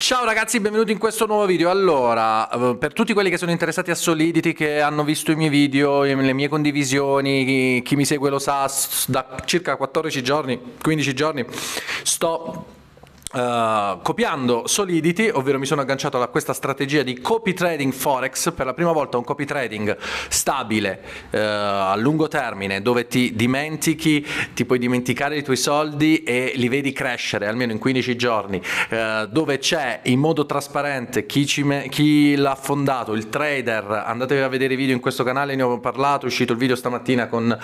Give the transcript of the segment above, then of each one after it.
Ciao ragazzi, benvenuti in questo nuovo video. Allora, eh, per tutti quelli che sono interessati a Solidity, che hanno visto i miei video, le mie condivisioni, chi, mi segue lo sa, da circa 14 giorni, 15 giorni, sto Uh, copiando Solidity, ovvero mi sono agganciato a questa strategia di copy trading forex, per la prima volta un copy trading stabile uh, a lungo termine, dove ti dimentichi, ti puoi dimenticare i tuoi soldi e li vedi crescere almeno in 15 giorni, uh, dove c'è in modo trasparente chi, me- chi, l'ha fondato, il trader, andatevi a vedere i video in questo canale, ne ho parlato, è uscito il video stamattina con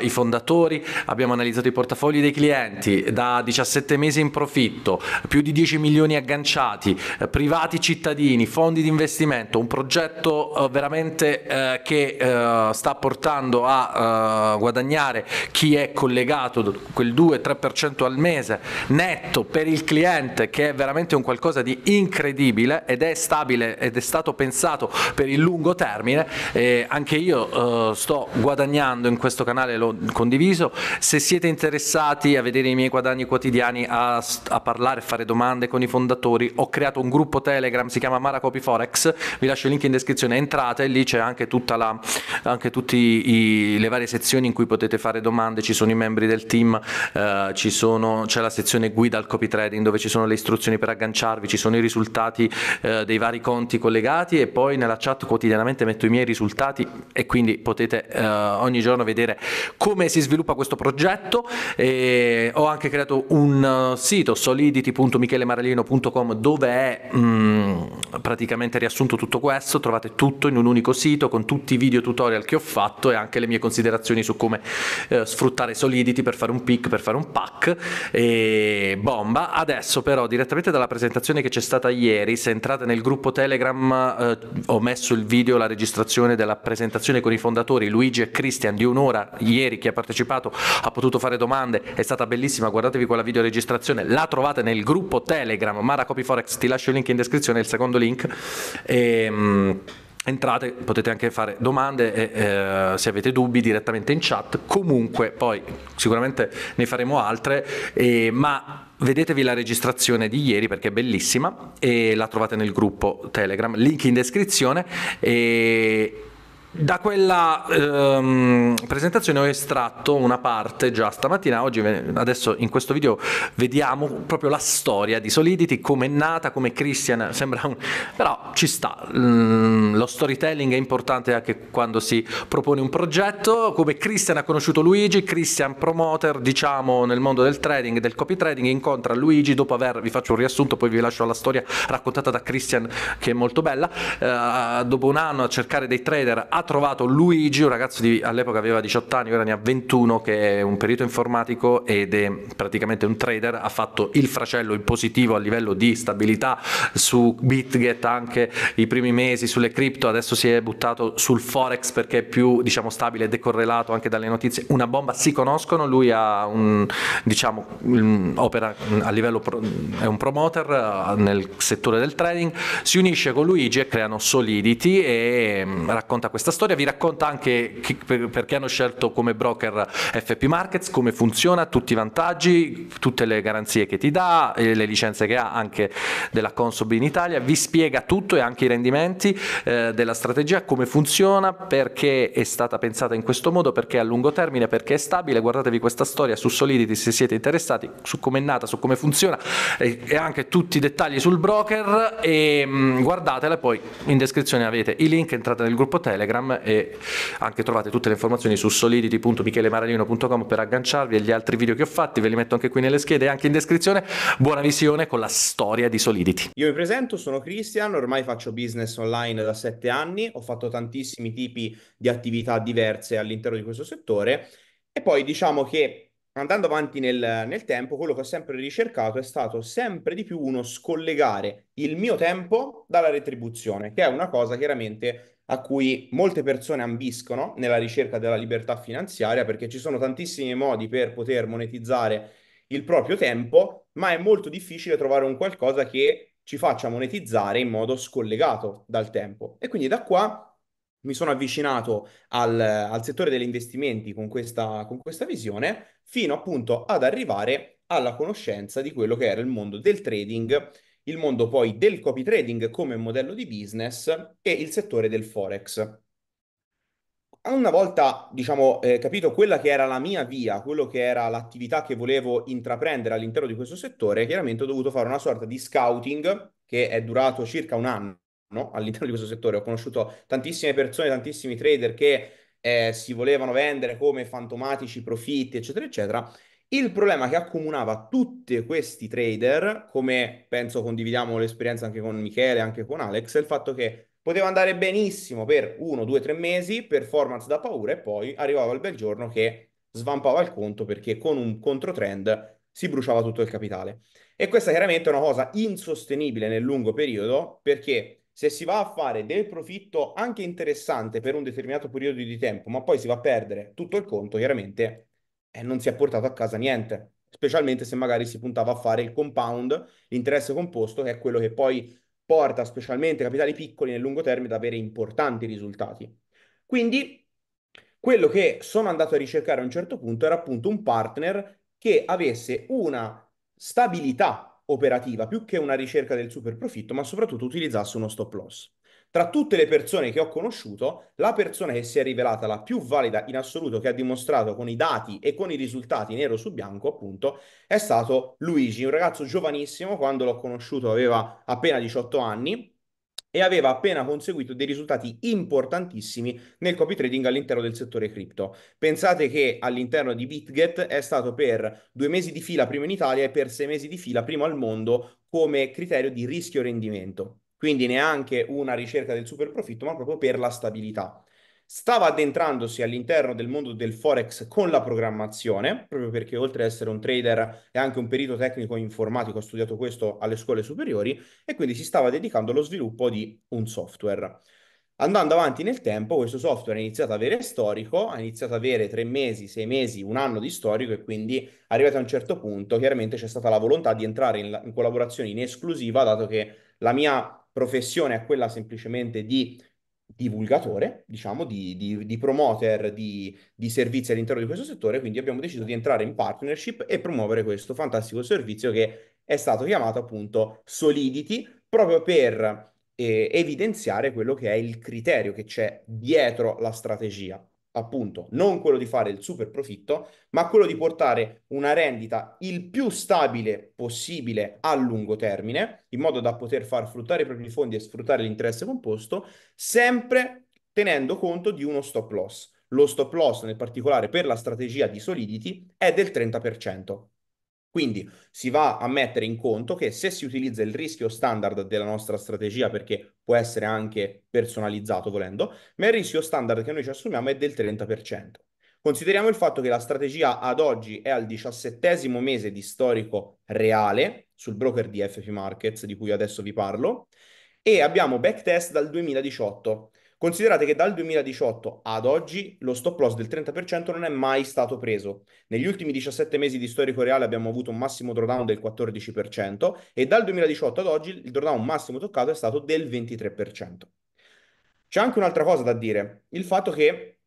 i fondatori, abbiamo analizzato i portafogli dei clienti, da 17 mesi in profitto affitto, più di 10 milioni agganciati, eh, privati cittadini, fondi di investimento, un progetto eh, veramente eh, che sta portando a guadagnare chi è collegato quel 2-3% al mese netto per il cliente che è veramente un qualcosa di incredibile ed è stabile ed è stato pensato per il lungo termine. E anche io sto guadagnando in questo canale, l'ho condiviso. Se siete interessati a vedere i miei guadagni quotidiani, a a parlare, a fare domande con i fondatori. Ho creato un gruppo Telegram, si chiama Maracopi Forex, vi lascio il link in descrizione, entrate, lì c'è anche tutta la, anche tutte le varie sezioni in cui potete fare domande, ci sono i membri del team, eh, c'è la sezione guida al copy trading dove ci sono le istruzioni per agganciarvi, ci sono i risultati eh, dei vari conti collegati e poi nella chat quotidianamente metto i miei risultati e quindi potete eh, ogni giorno vedere come si sviluppa questo progetto. E ho anche creato un eh, sito solidity.michelemaralino.com dove è mh, mm, praticamente riassunto tutto questo, trovate tutto in un unico sito con tutti i video tutorial che ho fatto e anche le mie considerazioni su come eh, sfruttare Solidity per fare un pick, per fare un pack e bomba. Adesso però direttamente dalla presentazione che c'è stata ieri, se entrate nel gruppo Telegram eh, ho messo il video, la registrazione della presentazione con i fondatori Luigi e Cristian di un'ora ieri, chi ha partecipato ha potuto fare domande, è stata bellissima, guardatevi quella video registrazione, la trovate nel gruppo Telegram, Mara Copy Forex, ti lascio il link in descrizione, il secondo link. E, ehm, entrate, potete anche fare domande e eh, se avete dubbi direttamente in chat, comunque poi sicuramente ne faremo altre, eh, ma vedetevi la registrazione di ieri perché è bellissima e la trovate nel gruppo Telegram, link in descrizione e da quella ehm, presentazione ho estratto una parte già stamattina, oggi adesso in questo video vediamo proprio la storia di Solidity, come è nata, come Christian, sembra un... però ci sta, mm, lo storytelling è importante anche quando si propone un progetto, come Christian ha conosciuto Luigi, Christian promoter diciamo nel mondo del trading, del copy trading, incontra Luigi dopo aver, vi faccio un riassunto, poi vi lascio la storia raccontata da Christian che è molto bella, eh, dopo un anno a cercare dei trader ha trovato Luigi, un ragazzo di all'epoca aveva 18 anni, ora ne ha 21, che è un perito informatico ed è praticamente un trader, ha fatto il fracello in positivo a livello di stabilità su Bitget anche i primi mesi, sulle cripto, adesso si è buttato sul Forex perché è più diciamo, stabile e decorrelato anche dalle notizie, una bomba si conoscono, lui ha un, diciamo, opera a livello, pro, è un promoter eh, nel settore del trading, si unisce con Luigi e creano Solidity e mm, racconta questa questa storia vi racconta anche chi, per, perché hanno scelto come broker FP Markets, come funziona, tutti i vantaggi, tutte le garanzie che ti dà, eh, le licenze che ha anche della Consob in Italia, vi spiega tutto e anche i rendimenti eh, della strategia, come funziona, perché è stata pensata in questo modo, perché è a lungo termine, perché è stabile. Guardatevi questa storia su Solidity se siete interessati, su come è nata, su come funziona e, eh, e anche tutti i dettagli sul broker e mh, mm, guardatela poi in descrizione avete i link, entrate nel gruppo Telegram Telegram e anche trovate tutte le informazioni su solidity.michelemaralino.com per agganciarvi e gli altri video che ho fatti, ve li metto anche qui nelle schede e anche in descrizione. Buona visione con la storia di Solidity. Io mi presento, sono Cristian, ormai faccio business online da sette anni, ho fatto tantissimi tipi di attività diverse all'interno di questo settore e poi diciamo che andando avanti nel, nel, tempo, quello che ho sempre ricercato è stato sempre di più uno scollegare il mio tempo dalla retribuzione, che è una cosa chiaramente a cui molte persone ambiscono nella ricerca della libertà finanziaria perché ci sono tantissimi modi per poter monetizzare il proprio tempo, ma è molto difficile trovare un qualcosa che ci faccia monetizzare in modo scollegato dal tempo. E quindi da qua mi sono avvicinato al, al settore degli investimenti con questa, con questa visione, fino appunto ad arrivare alla conoscenza di quello che era il mondo del trading il mondo poi del copy trading come modello di business e il settore del forex. Una volta, diciamo, eh, capito quella che era la mia via, quello che era l'attività che volevo intraprendere all'interno di questo settore, chiaramente ho dovuto fare una sorta di scouting che è durato circa un anno no? all'interno di questo settore. Ho conosciuto tantissime persone, tantissimi trader che eh, si volevano vendere come fantomatici profitti, eccetera, eccetera. Il problema che accomunava tutti questi trader, come penso condividiamo l'esperienza anche con Michele, anche con Alex, è il fatto che poteva andare benissimo per uno, due, tre mesi, performance da paura, e poi arrivava il bel giorno che svampava il conto perché con un controtrend si bruciava tutto il capitale. E questa chiaramente è una cosa insostenibile nel lungo periodo perché se si va a fare del profitto anche interessante per un determinato periodo di tempo, ma poi si va a perdere tutto il conto, chiaramente e non si è portato a casa niente, specialmente se magari si puntava a fare il compound, l'interesse composto, che è quello che poi porta specialmente capitali piccoli nel lungo termine ad avere importanti risultati. Quindi quello che sono andato a ricercare a un certo punto era appunto un partner che avesse una stabilità operativa più che una ricerca del super profitto, ma soprattutto utilizzasse uno stop loss. Tra tutte le persone che ho conosciuto, la persona che si è rivelata la più valida in assoluto, che ha dimostrato con i dati e con i risultati nero su bianco, appunto, è stato Luigi, un ragazzo giovanissimo, quando l'ho conosciuto aveva appena 18 anni e aveva appena conseguito dei risultati importantissimi nel copy trading all'interno del settore cripto. Pensate che all'interno di BitGet è stato per due mesi di fila primo in Italia e per sei mesi di fila primo al mondo come criterio di rischio rendimento quindi neanche una ricerca del super profitto, ma proprio per la stabilità. Stava addentrandosi all'interno del mondo del forex con la programmazione, proprio perché oltre ad essere un trader è anche un perito tecnico informatico, ha studiato questo alle scuole superiori e quindi si stava dedicando allo sviluppo di un software. Andando avanti nel tempo, questo software ha iniziato ad avere storico, ha iniziato ad avere tre mesi, sei mesi, un anno di storico e quindi arrivati a un certo punto, chiaramente c'è stata la volontà di entrare in, in collaborazione in esclusiva, dato che la mia professione a quella semplicemente di divulgatore, diciamo, di, di, di promoter di, di, servizi all'interno di questo settore, quindi abbiamo deciso di entrare in partnership e promuovere questo fantastico servizio che è stato chiamato appunto Solidity, proprio per eh, evidenziare quello che è il criterio che c'è dietro la strategia appunto non quello di fare il super profitto, ma quello di portare una rendita il più stabile possibile a lungo termine, in modo da poter far fruttare i propri fondi e sfruttare l'interesse composto, sempre tenendo conto di uno stop loss. Lo stop loss, nel particolare per la strategia di Solidity, è del 30%. Quindi si va a mettere in conto che se si utilizza il rischio standard della nostra strategia, perché può essere anche personalizzato volendo, ma il rischio standard che noi ci assumiamo è del 30%. Consideriamo il fatto che la strategia ad oggi è al diciassettesimo mese di storico reale sul broker di FP Markets, di cui adesso vi parlo, e abbiamo backtest dal 2018. Considerate che dal 2018 ad oggi lo stop loss del 30% non è mai stato preso. Negli ultimi 17 mesi di storico reale abbiamo avuto un massimo drawdown del 14% e dal 2018 ad oggi il drawdown massimo toccato è stato del 23%. C'è anche un'altra cosa da dire, il fatto che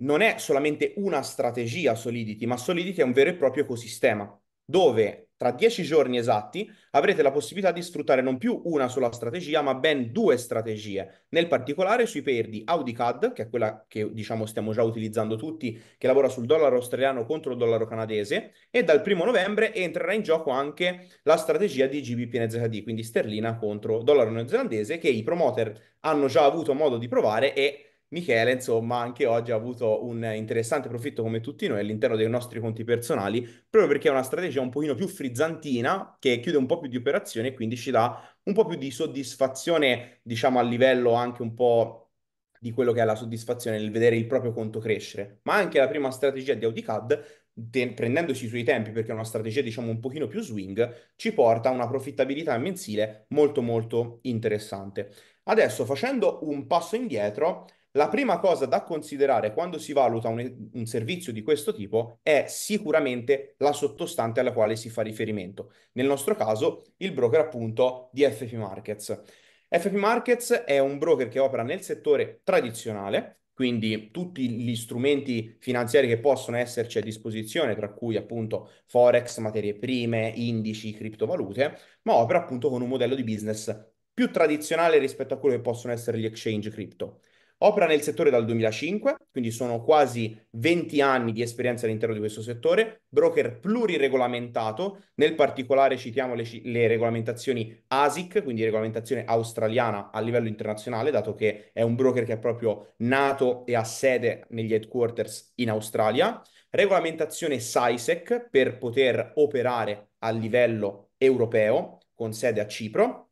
non è solamente una strategia Solidity, ma Solidity è un vero e proprio ecosistema dove tra dieci giorni esatti avrete la possibilità di sfruttare non più una sola strategia, ma ben due strategie. Nel particolare sui pair di AudiCAD, che è quella che diciamo stiamo già utilizzando tutti, che lavora sul dollaro australiano contro il dollaro canadese, e dal primo novembre entrerà in gioco anche la strategia di GBPNZD, quindi sterlina contro dollaro neozelandese, che i promoter hanno già avuto modo di provare e Michele, insomma, anche oggi ha avuto un interessante profitto come tutti noi all'interno dei nostri conti personali, proprio perché è una strategia un pochino più frizzantina, che chiude un po' più di operazioni e quindi ci dà un po' più di soddisfazione, diciamo, a livello anche un po' di quello che è la soddisfazione nel vedere il proprio conto crescere. Ma anche la prima strategia di AudiCAD De, prendendosi i suoi tempi, perché è una strategia diciamo un pochino più swing, ci porta a una profittabilità mensile molto molto interessante. Adesso facendo un passo indietro la prima cosa da considerare quando si valuta un, un, servizio di questo tipo è sicuramente la sottostante alla quale si fa riferimento. Nel nostro caso, il broker appunto di FP Markets. FP Markets è un broker che opera nel settore tradizionale, quindi tutti gli strumenti finanziari che possono esserci a disposizione, tra cui appunto forex, materie prime, indici, criptovalute, ma opera appunto con un modello di business più tradizionale rispetto a quello che possono essere gli exchange crypto. Opera nel settore dal 2005, quindi sono quasi 20 anni di esperienza all'interno di questo settore, broker pluriregolamentato, nel particolare citiamo le, le regolamentazioni ASIC, quindi regolamentazione australiana a livello internazionale, dato che è un broker che è proprio nato e ha sede negli headquarters in Australia, regolamentazione SISEC per poter operare a livello europeo con sede a Cipro,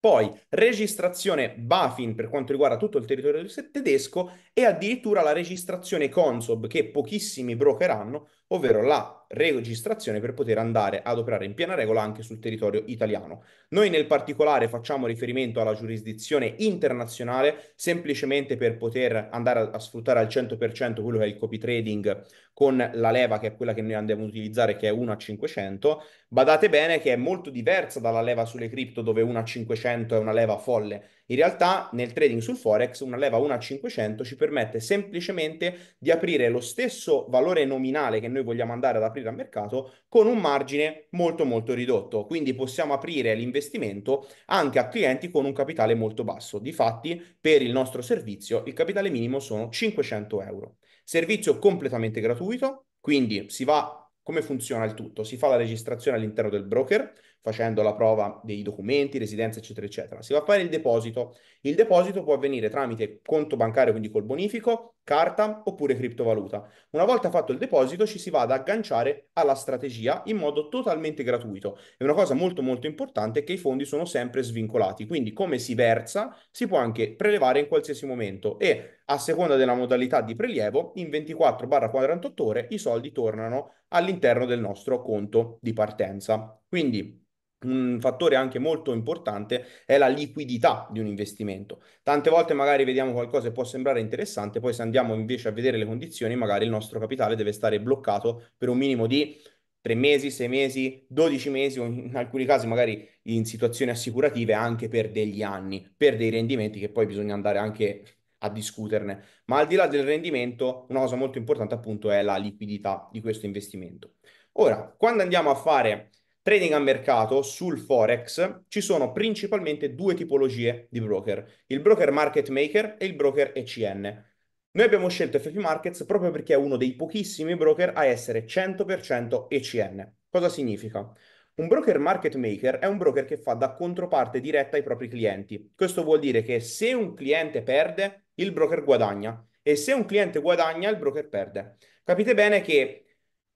poi registrazione Bafin per quanto riguarda tutto il territorio tedesco e addirittura la registrazione Consob che pochissimi broker hanno ovvero la registrazione per poter andare ad operare in piena regola anche sul territorio italiano. Noi nel particolare facciamo riferimento alla giurisdizione internazionale semplicemente per poter andare a, a sfruttare al 100% quello che è il copy trading con la leva che è quella che noi andiamo ad utilizzare che è 1 a 500. Badate bene che è molto diversa dalla leva sulle cripto dove 1 a 500 è una leva folle in realtà nel trading sul Forex una leva 1 a 500 ci permette semplicemente di aprire lo stesso valore nominale che noi vogliamo andare ad aprire al mercato con un margine molto molto ridotto. Quindi possiamo aprire l'investimento anche a clienti con un capitale molto basso. Difatti per il nostro servizio il capitale minimo sono 500 euro. Servizio completamente gratuito, quindi si va... Come funziona il tutto? Si fa la registrazione all'interno del broker, facendo la prova dei documenti, residenza, eccetera, eccetera. Si va a fare il deposito. Il deposito può avvenire tramite conto bancario, quindi col bonifico, carta oppure criptovaluta. Una volta fatto il deposito ci si va ad agganciare alla strategia in modo totalmente gratuito. E una cosa molto molto importante è che i fondi sono sempre svincolati, quindi come si versa si può anche prelevare in qualsiasi momento e a seconda della modalità di prelievo in 24-48 ore i soldi tornano all'interno del nostro conto di partenza. Quindi un fattore anche molto importante è la liquidità di un investimento. Tante volte magari vediamo qualcosa e può sembrare interessante, poi se andiamo invece a vedere le condizioni, magari il nostro capitale deve stare bloccato per un minimo di 3 mesi, 6 mesi, 12 mesi o in alcuni casi magari in situazioni assicurative anche per degli anni, per dei rendimenti che poi bisogna andare anche a discuterne. Ma al di là del rendimento, una cosa molto importante appunto è la liquidità di questo investimento. Ora, quando andiamo a fare Trading a mercato sul Forex ci sono principalmente due tipologie di broker, il broker market maker e il broker ECN. Noi abbiamo scelto FP Markets proprio perché è uno dei pochissimi broker a essere 100% ECN. Cosa significa? Un broker market maker è un broker che fa da controparte diretta ai propri clienti. Questo vuol dire che se un cliente perde, il broker guadagna e se un cliente guadagna, il broker perde. Capite bene che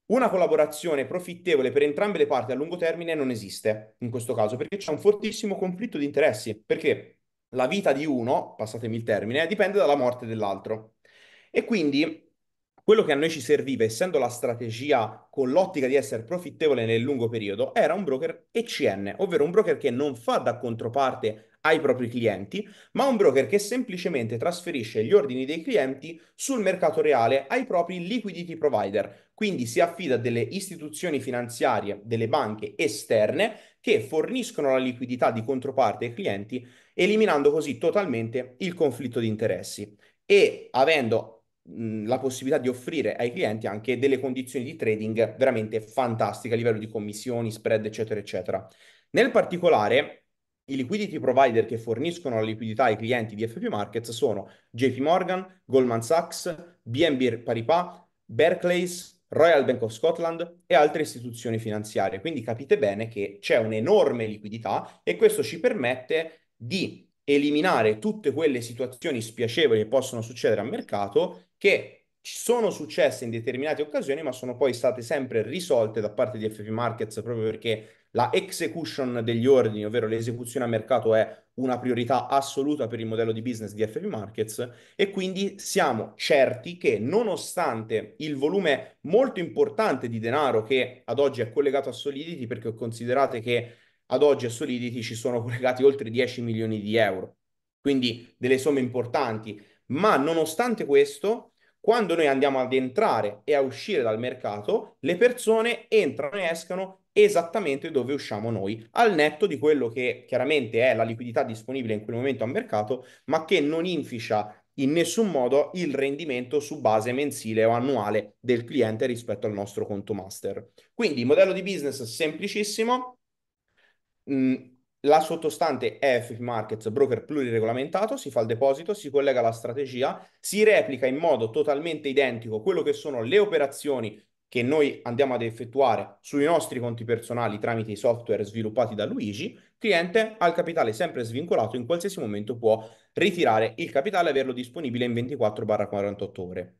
una collaborazione profittevole per entrambe le parti a lungo termine non esiste in questo caso perché c'è un fortissimo conflitto di interessi, perché la vita di uno, passatemi il termine, dipende dalla morte dell'altro. E quindi quello che a noi ci serviva, essendo la strategia con l'ottica di essere profittevole nel lungo periodo, era un broker ECN, ovvero un broker che non fa da controparte ai propri clienti, ma un broker che semplicemente trasferisce gli ordini dei clienti sul mercato reale ai propri liquidity provider, quindi si affida a delle istituzioni finanziarie, delle banche esterne che forniscono la liquidità di controparte ai clienti, eliminando così totalmente il conflitto di interessi e avendo la possibilità di offrire ai clienti anche delle condizioni di trading veramente fantastiche a livello di commissioni, spread, eccetera, eccetera. Nel particolare, i liquidity provider che forniscono la liquidità ai clienti di FP Markets sono JP Morgan, Goldman Sachs, BNB Paribas, Barclays, Royal Bank of Scotland e altre istituzioni finanziarie. Quindi capite bene che c'è un'enorme liquidità e questo ci permette di eliminare tutte quelle situazioni spiacevoli che possono succedere al mercato che sono successe in determinate occasioni ma sono poi state sempre risolte da parte di FP Markets proprio perché la execution degli ordini, ovvero l'esecuzione a mercato è una priorità assoluta per il modello di business di FB Markets e quindi siamo certi che nonostante il volume molto importante di denaro che ad oggi è collegato a Solidity, perché considerate che ad oggi a Solidity ci sono collegati oltre 10 milioni di euro, quindi delle somme importanti, ma nonostante questo quando noi andiamo ad entrare e a uscire dal mercato, le persone entrano e escano esattamente dove usciamo noi, al netto di quello che chiaramente è la liquidità disponibile in quel momento al mercato, ma che non inficia in nessun modo il rendimento su base mensile o annuale del cliente rispetto al nostro conto master. Quindi modello di business semplicissimo. Mm la sottostante è FF Markets, broker pluriregolamentato, si fa il deposito, si collega alla strategia, si replica in modo totalmente identico quello che sono le operazioni che noi andiamo ad effettuare sui nostri conti personali tramite i software sviluppati da Luigi, cliente ha il capitale sempre svincolato, in qualsiasi momento può ritirare il capitale e averlo disponibile in 24-48 ore.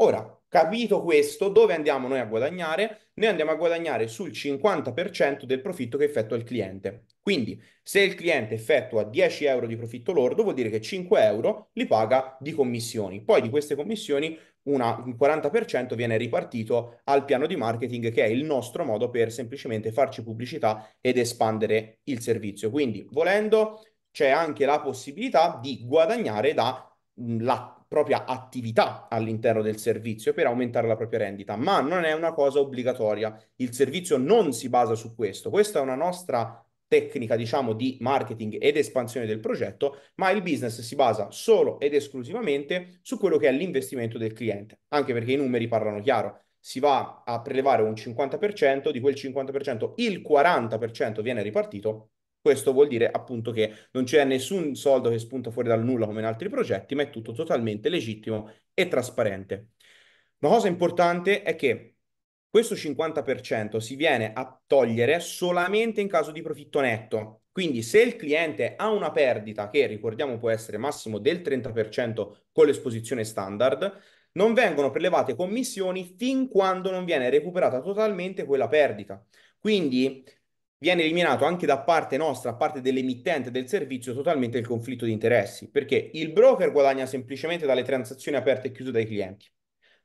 Ora, capito questo, dove andiamo noi a guadagnare? Noi andiamo a guadagnare sul 50% del profitto che effettua il cliente. Quindi, se il cliente effettua 10 euro di profitto lordo, vuol dire che 5 euro li paga di commissioni. Poi di queste commissioni una, un 40% viene ripartito al piano di marketing, che è il nostro modo per semplicemente farci pubblicità ed espandere il servizio. Quindi, volendo, c'è anche la possibilità di guadagnare da Mm, la propria attività all'interno del servizio per aumentare la propria rendita, ma non è una cosa obbligatoria. Il servizio non si basa su questo. Questa è una nostra tecnica, diciamo, di marketing ed espansione del progetto, ma il business si basa solo ed esclusivamente su quello che è l'investimento del cliente, anche perché i numeri parlano chiaro. Si va a prelevare un 50%, di quel 50% il 40% viene ripartito questo vuol dire appunto che non c'è nessun soldo che spunta fuori dal nulla come in altri progetti, ma è tutto totalmente legittimo e trasparente. Una cosa importante è che questo 50% si viene a togliere solamente in caso di profitto netto. Quindi se il cliente ha una perdita, che ricordiamo può essere massimo del 30% con l'esposizione standard, non vengono prelevate commissioni fin quando non viene recuperata totalmente quella perdita. Quindi viene eliminato anche da parte nostra, da parte dell'emittente del servizio, totalmente il conflitto di interessi, perché il broker guadagna semplicemente dalle transazioni aperte e chiuse dai clienti.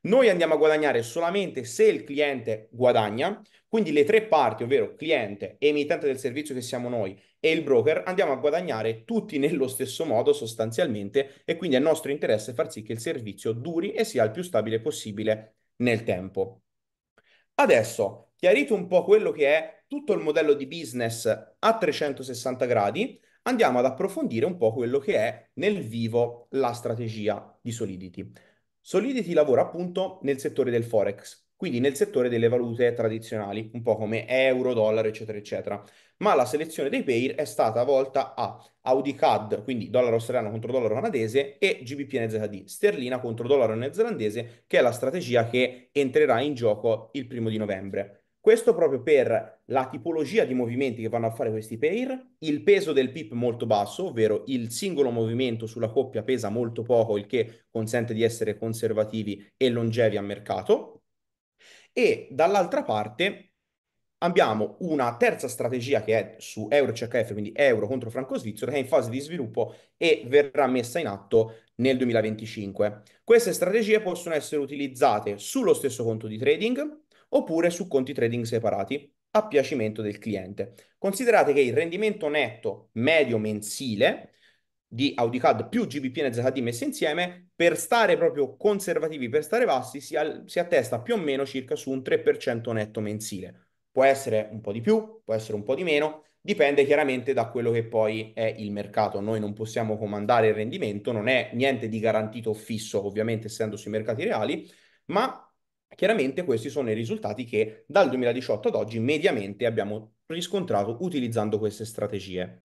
Noi andiamo a guadagnare solamente se il cliente guadagna, quindi le tre parti, ovvero cliente, emittente del servizio che siamo noi e il broker, andiamo a guadagnare tutti nello stesso modo sostanzialmente e quindi è nostro interesse far sì che il servizio duri e sia il più stabile possibile nel tempo. Adesso, chiarito un po' quello che è tutto il modello di business a 360 gradi, andiamo ad approfondire un po' quello che è nel vivo la strategia di Solidity. Solidity lavora appunto nel settore del forex, quindi nel settore delle valute tradizionali, un po' come euro, dollaro, eccetera, eccetera. Ma la selezione dei pair è stata volta a Audi CAD, quindi dollaro australiano contro dollaro canadese, e GBP NZD, sterlina contro dollaro neozelandese, che è la strategia che entrerà in gioco il primo di novembre. Questo proprio per la tipologia di movimenti che vanno a fare questi pair, il peso del pip molto basso, ovvero il singolo movimento sulla coppia pesa molto poco, il che consente di essere conservativi e longevi a mercato. E dall'altra parte abbiamo una terza strategia che è su EuroCHF, quindi euro contro franco svizzero, che è in fase di sviluppo e verrà messa in atto nel 2025. Queste strategie possono essere utilizzate sullo stesso conto di trading oppure su conti trading separati a piacimento del cliente. Considerate che il rendimento netto medio mensile di AudiCAD più GBP e ZHD messi insieme, per stare proprio conservativi, per stare bassi, si, al- si attesta più o meno circa su un 3% netto mensile. Può essere un po' di più, può essere un po' di meno, dipende chiaramente da quello che poi è il mercato. Noi non possiamo comandare il rendimento, non è niente di garantito o fisso, ovviamente essendo sui mercati reali, ma Chiaramente questi sono i risultati che dal 2018 ad oggi mediamente abbiamo riscontrato utilizzando queste strategie.